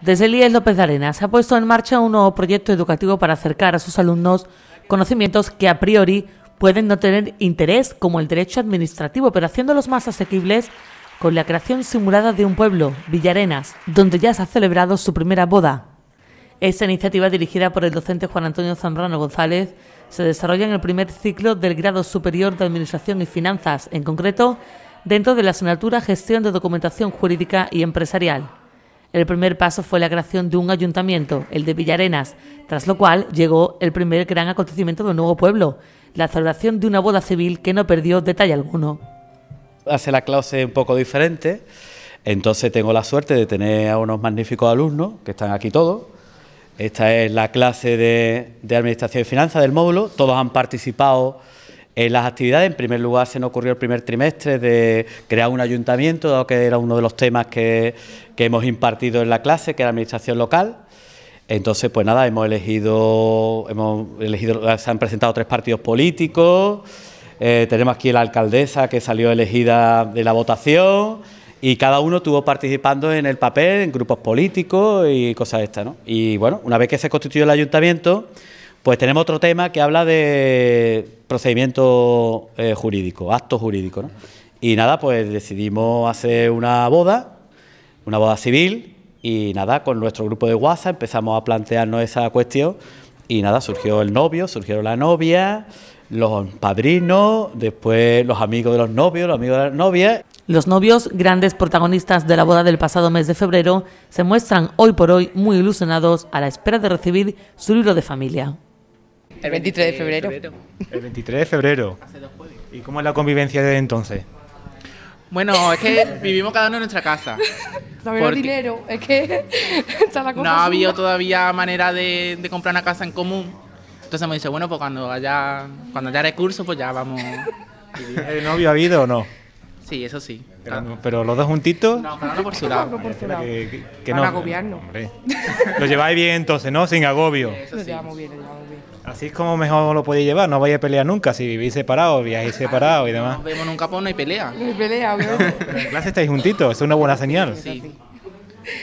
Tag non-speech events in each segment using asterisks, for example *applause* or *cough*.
Desde el IES López de Arenas se ha puesto en marcha un nuevo proyecto educativo para acercar a sus alumnos conocimientos que a priori pueden no tener interés, como el derecho administrativo, pero haciéndolos más asequibles con la creación simulada de un pueblo, Villarenas, donde ya se ha celebrado su primera boda. Esta iniciativa, dirigida por el docente Juan Antonio Zambrano González, se desarrolla en el primer ciclo del grado superior de Administración y Finanzas, en concreto dentro de la asignatura Gestión de Documentación Jurídica y Empresarial. El primer paso fue la creación de un ayuntamiento, el de Villarenas, tras lo cual llegó el primer gran acontecimiento de un nuevo pueblo, la celebración de una boda civil que no perdió detalle alguno. Hace la clase un poco diferente, entonces tengo la suerte de tener a unos magníficos alumnos que están aquí todos. Esta es la clase de, de Administración y Finanzas del módulo, todos han participado ...en las actividades, en primer lugar, se nos ocurrió el primer trimestre de crear un ayuntamiento, dado que era uno de los temas que, hemos impartido en la clase, que era administración local. Entonces, pues nada, hemos elegido, hemos elegido, se han presentado tres partidos políticos. Eh, tenemos aquí la alcaldesa que salió elegida de la votación y cada uno estuvo participando en el papel, en grupos políticos y cosas estas, ¿no? Y bueno, una vez que se constituyó el ayuntamiento, pues tenemos otro tema que habla de procedimiento eh, jurídico, acto jurídico. Y nada, pues decidimos hacer una boda, una boda civil, y nada, con nuestro grupo de WhatsApp empezamos a plantearnos esa cuestión. Y nada, surgió el novio, surgieron la novia, los padrinos, después los amigos de los novios, los amigos de las novias. Los novios, grandes protagonistas de la boda del pasado mes de febrero, se muestran hoy por hoy muy ilusionados a la espera de recibir su libro de familia. El 23 de febrero. El 23 de febrero. ¿Y cómo es la convivencia de entonces? Bueno, es que vivimos cada uno en nuestra casa. *laughs* No porque... dinero, es que *laughs* está cosa No ha habido todavía manera de, comprar una casa en común. Entonces me dice, bueno, pues cuando haya, cuando haya recursos, pues ya vamos. ¿El novio ha habido o no? Sí, eso sí. Pero, los dos juntitos. No, no por su lado. agobiarnos. Lo lleváis bien entonces, ¿no? Sin agobio. eso Lo bien, lo llevamos bien. Así es como mejor lo podéis llevar, no vais a pelear nunca si vivís separados, viajáis separados y demás. No vemos nunca, pues no hay pelea. No hay pelea, *laughs* estáis juntitos, es una buena señal. Sí.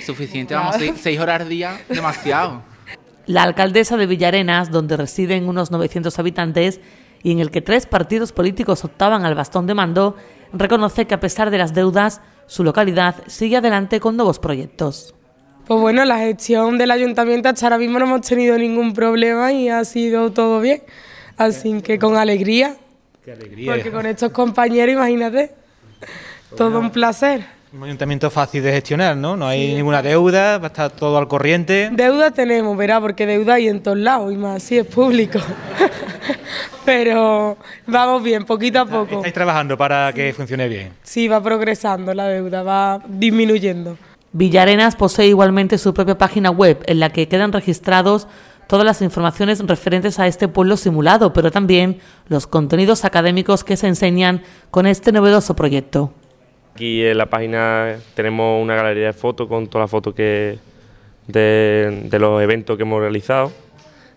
Suficiente, vamos, ir seis horas al día, demasiado. La alcaldesa de Villarenas, donde residen unos 900 habitantes y en el que tres partidos políticos optaban al bastón de mando, reconoce que a pesar de las deudas, su localidad sigue adelante con nuevos proyectos. Pues bueno, la gestión del ayuntamiento hasta ahora mismo no hemos tenido ningún problema y ha sido todo bien. Así que con alegría. Qué alegría. Porque con estos compañeros, imagínate, pues todo un placer. Un ayuntamiento fácil de gestionar, ¿no? No hay ninguna deuda, va a estar todo al corriente. Deuda tenemos, verá, porque deuda hay en todos lados y más si es público. *laughs* Pero vamos bien, poquito a poco. Estáis trabajando para que funcione bien. Sí, va progresando la deuda, va disminuyendo. Villarenas posee igualmente su propia página web en la que quedan registrados todas las informaciones referentes a este pueblo simulado, pero también los contenidos académicos que se enseñan con este novedoso proyecto. Aquí en la página tenemos una galería de fotos con todas las fotos que de, los eventos que hemos realizado.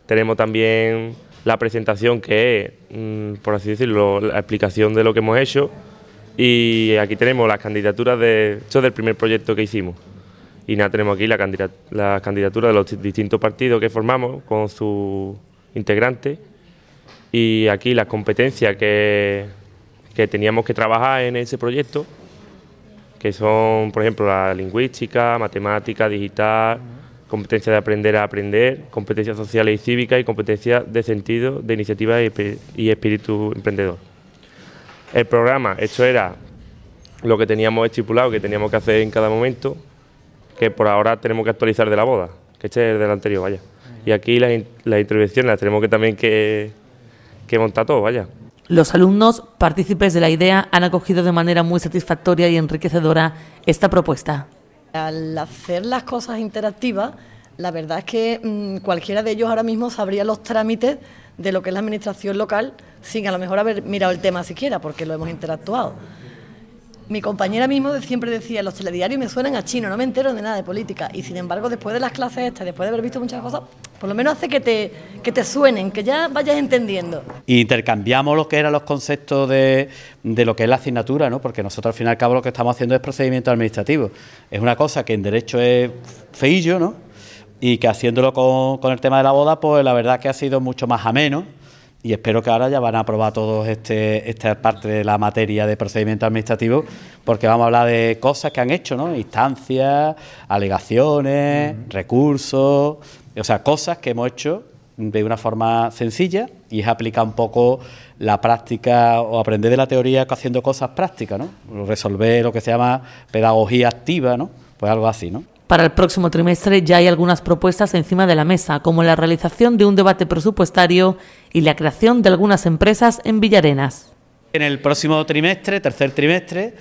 Tenemos también la presentación que es, mm, por así decirlo, la explicación de lo que hemos hecho. Y aquí tenemos las candidaturas de, hecho, del primer proyecto que hicimos y nada, tenemos aquí la, candidatura de los distintos partidos que formamos con sus integrantes y aquí las competencias que, que teníamos que trabajar en ese proyecto, que son, por ejemplo, la lingüística, matemática, digital, competencia de aprender a aprender, competencias sociales y cívicas y competencia de sentido, de iniciativa y espíritu emprendedor. El programa, esto era lo que teníamos estipulado, que teníamos que hacer en cada momento, que por ahora tenemos que actualizar de la boda, que este es del anterior, vaya. Y aquí las, intervenciones las tenemos que también que, que montar todo, vaya. Los alumnos, partícipes de la idea, han acogido de manera muy satisfactoria y enriquecedora esta propuesta. Al hacer las cosas interactivas, la verdad es que mm, cualquiera de ellos ahora mismo sabría los trámites de lo que es la administración local sin a lo mejor haber mirado el tema siquiera, porque lo hemos interactuado mi compañera mismo siempre decía, los telediarios me suenan a chino, no me entero de nada de política. Y sin embargo, después de las clases estas, después de haber visto muchas cosas, por lo menos hace que te, que te suenen, que ya vayas entendiendo. Intercambiamos lo que eran los conceptos de, de lo que es la asignatura, ¿no? porque nosotros al fin y al cabo lo que estamos haciendo es procedimiento administrativo. Es una cosa que en derecho es feillo, ¿no? y que haciéndolo con, con el tema de la boda, pues la verdad que ha sido mucho más ameno y espero que ahora ya van a aprobar todos este, esta parte de la materia de procedimiento administrativo, porque vamos a hablar de cosas que han hecho, ¿no? Instancias, alegaciones, recursos, o sea, cosas que hemos hecho de una forma sencilla y es aplicar un poco la práctica o aprender de la teoría haciendo cosas prácticas, ¿no? Resolver lo que se llama pedagogía activa, ¿no? Pues algo así, ¿no? Para el próximo trimestre ya hay algunas propuestas encima de la mesa, como la realización de un debate presupuestario y la creación de algunas empresas en Villarenas. En el próximo trimestre, tercer trimestre,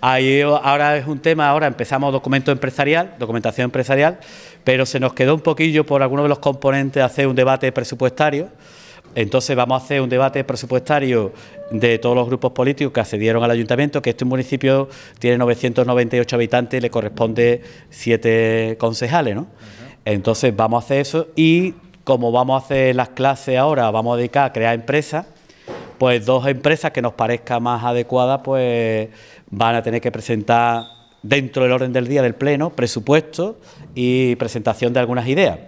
ahora es un tema, ahora empezamos documento empresarial, documentación empresarial, pero se nos quedó un poquillo por alguno de los componentes hacer un debate presupuestario entonces vamos a hacer un debate presupuestario de todos los grupos políticos que accedieron al ayuntamiento, que este municipio tiene 998 habitantes y le corresponde siete concejales, Entonces vamos a hacer eso y como vamos a hacer las clases ahora, vamos a dedicar a crear empresas, pues dos empresas que nos parezca más adecuadas, pues van a tener que presentar dentro del orden del día del Pleno presupuesto y presentación de algunas ideas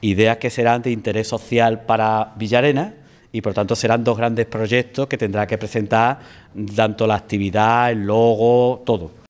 ideas que serán de interés social para Villarena y por tanto serán dos grandes proyectos que tendrá que presentar tanto la actividad, el logo, todo.